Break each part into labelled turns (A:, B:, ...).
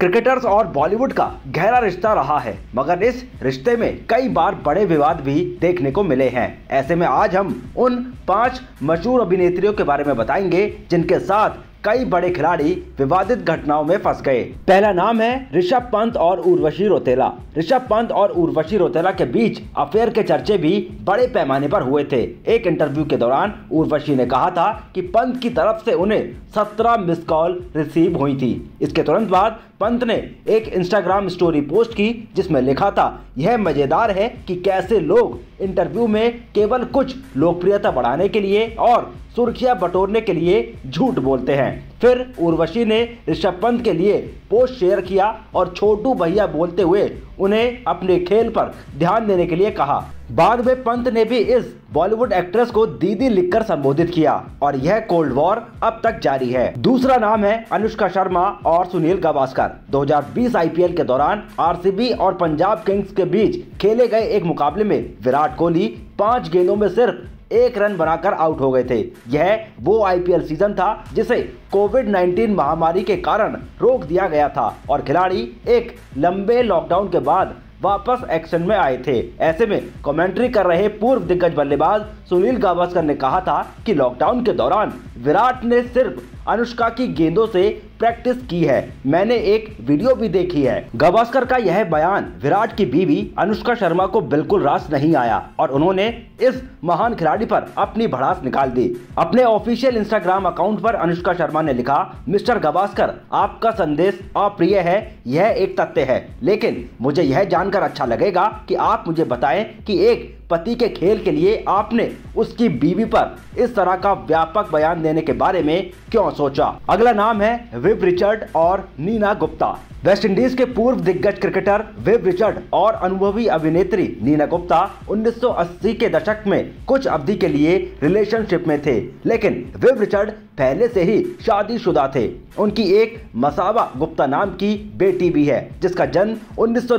A: cricketers और बॉलीवुड का गहरा रिश्ता रहा है मगर इस रिश्ते में कई बार बड़े विवाद भी देखने को मिले हैं ऐसे में आज हम उन पांच मशहूर अभिनेत्रियों के बारे में बताएंगे जिनके साथ कई बड़े खिलाड़ी विवादित घटनाओं में फंस गए पहला नाम है ऋषभ पंत और उर्वशी रोतेला ऋषभ पंत और उर्वशी रोतेला के बीच अफेयर के चर्चे भी बड़े पैमाने पर हुए थे एक इंटरव्यू के दौरान उर्वशी ने कहा था कि पंत की तरफ से उन्हें 17 मिस कॉल रिसीव हुई थी इसके तुरंत बाद पंत ने एक इंस्टाग्राम स्टोरी पोस्ट की जिसमें लिखा था यह मजेदार है कि कैसे लोग इंटरव्यू में केवल कुछ लोकप्रियता बढ़ाने के लिए और सुर्खियां बटोरने के लिए झूठ बोलते हैं फिर उर्वशी ने ऋषभ पंत के लिए पोस्ट शेयर किया और छोटू भैया बोलते हुए उन्हें अपने खेल पर ध्यान देने के लिए कहा बाद में पंत ने भी इस बॉलीवुड एक्ट्रेस को दीदी लिखकर संबोधित किया और यह कोल्ड वॉर अब तक जारी है दूसरा नाम है अनुष्का शर्मा और सुनील गावस्कर 2020 आईपीएल के दौरान आरसीबी और पंजाब किंग्स के बीच खेले गए एक मुकाबले में विराट कोहली पांच गेंदों में सिर्फ एक रन बनाकर आउट हो गए थे यह वो आईपीएल सीजन था जिसे कोविड 19 महामारी के कारण रोक दिया गया था और खिलाड़ी एक लंबे लॉकडाउन के बाद वापस एक्शन में आए थे ऐसे में कमेंट्री कर रहे पूर्व दिग्गज बल्लेबाज सुनील गावस्कर ने कहा था कि लॉकडाउन के दौरान विराट ने सिर्फ अनुष्का की गेंदों से प्रैक्टिस की है मैंने एक वीडियो भी देखी है गवास्कर का यह बयान विराट की बीवी अनुष्का शर्मा को बिल्कुल रास नहीं आया और उन्होंने इस महान खिलाड़ी पर अपनी भड़ास निकाल दी अपने ऑफिशियल इंस्टाग्राम अकाउंट पर अनुष्का शर्मा ने लिखा मिस्टर गवास्कर आपका संदेश अप्रिय है यह एक तथ्य है लेकिन मुझे यह जानकर अच्छा लगेगा की आप मुझे बताए की एक पति के खेल के लिए आपने उसकी बीवी पर इस तरह का व्यापक बयान देने के बारे में क्यों सोचा अगला नाम है विव रिचर्ड और नीना गुप्ता वेस्ट इंडीज के पूर्व दिग्गज क्रिकेटर विव रिचर्ड और अनुभवी अभिनेत्री नीना गुप्ता 1980 के दशक में कुछ अवधि के लिए रिलेशनशिप में थे लेकिन विव रिचर्ड पहले से ही शादीशुदा थे उनकी एक मसावा गुप्ता नाम की बेटी भी है जिसका जन्म उन्नीस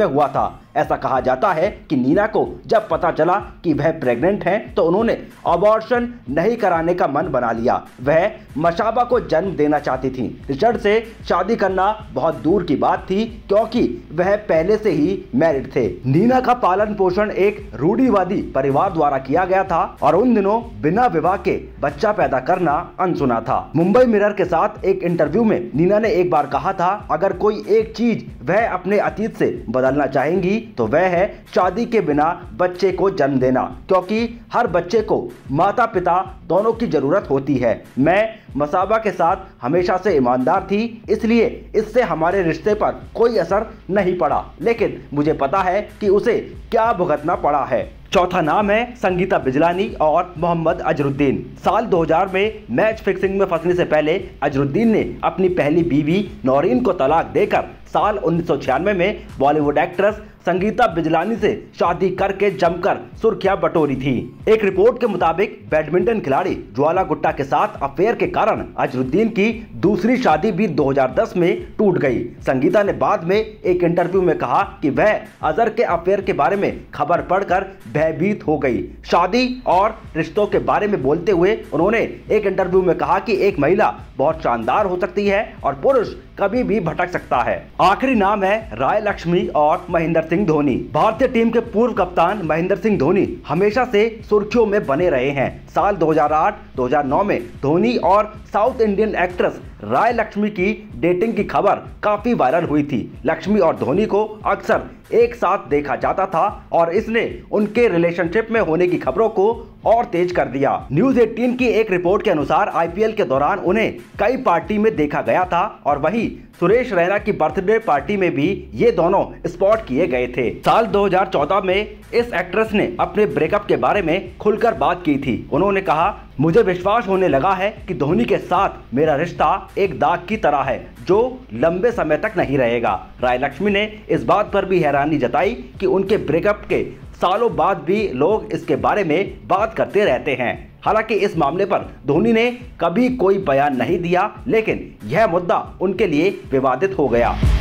A: में हुआ था ऐसा कहा जाता है कि नीना को जब पता चला कि वह प्रेग्नेंट हैं तो उन्होंने अबॉर्शन नहीं कराने का मन बना लिया वह मशाबा को जन्म देना चाहती थी रिचर्ड से शादी करना बहुत दूर की बात थी क्योंकि वह पहले से ही मैरिड थे नीना का पालन पोषण एक रूढ़ीवादी परिवार द्वारा किया गया था और उन दिनों बिना विवाह के बच्चा पैदा करना अनसुना था मुंबई मिरर के साथ एक इंटरव्यू में नीना ने एक बार कहा था अगर कोई एक चीज वह अपने अतीत से बदलना चाहेंगी तो वह है शादी के बिना बच्चे को जन्म देना क्योंकि हर बच्चे को माता पिता दोनों की ज़रूरत होती है मैं मसाबा के साथ हमेशा से ईमानदार थी इसलिए इससे हमारे रिश्ते पर कोई असर नहीं पड़ा लेकिन मुझे पता है कि उसे क्या भुगतना पड़ा है चौथा नाम है संगीता बिजलानी और मोहम्मद अजरुद्दीन साल 2000 में मैच फिक्सिंग में फंसने से पहले अजरुद्दीन ने अपनी पहली बीवी नौरीन को तलाक देकर साल उन्नीस में बॉलीवुड एक्ट्रेस संगीता बिजलानी से शादी करके जमकर सुर्खियां बटोरी थी एक रिपोर्ट के मुताबिक बैडमिंटन खिलाड़ी ज्वाला गुट्टा के साथ अफेयर के कारण अजरुद्दीन की दूसरी शादी भी 2010 में टूट गई संगीता ने बाद में एक इंटरव्यू में कहा कि वह अजहर के अफेयर के बारे में खबर पढ़कर भयभीत हो गई शादी और रिश्तों के बारे में बोलते हुए उन्होंने एक इंटरव्यू में कहा की एक महिला बहुत शानदार हो सकती है और पुरुष कभी भी भटक सकता है आखिरी नाम है राय लक्ष्मी और महेंद्र सिंह धोनी भारतीय टीम के पूर्व कप्तान महेंद्र सिंह धोनी हमेशा से सुर्खियों में बने रहे हैं साल 2008-2009 में धोनी और south Indian actress Rai Laxmi की डेटिंग की खबर काफी वायरल हुई थी लक्ष्मी और धोनी को अक्सर एक साथ देखा जाता था और इसने उनके रिलेशनशिप में होने की खबरों को और तेज कर दिया न्यूज 18 की एक रिपोर्ट के अनुसार आईपीएल के दौरान उन्हें कई पार्टी में देखा गया था और वही सुरेश रैना की बर्थडे पार्टी में भी ये दोनों स्पॉट किए गए थे साल 2014 में इस एक्ट्रेस ने अपने ब्रेकअप के बारे में खुलकर बात की थी उन्होंने कहा मुझे विश्वास होने लगा है कि धोनी के साथ मेरा रिश्ता एक दाग की तरह है जो लंबे समय तक नहीं रहेगा राय लक्ष्मी ने इस बात पर भी हैरानी जताई कि उनके ब्रेकअप के सालों बाद भी लोग इसके बारे में बात करते रहते हैं हालांकि इस मामले पर धोनी ने कभी कोई बयान नहीं दिया लेकिन यह मुद्दा उनके लिए विवादित हो गया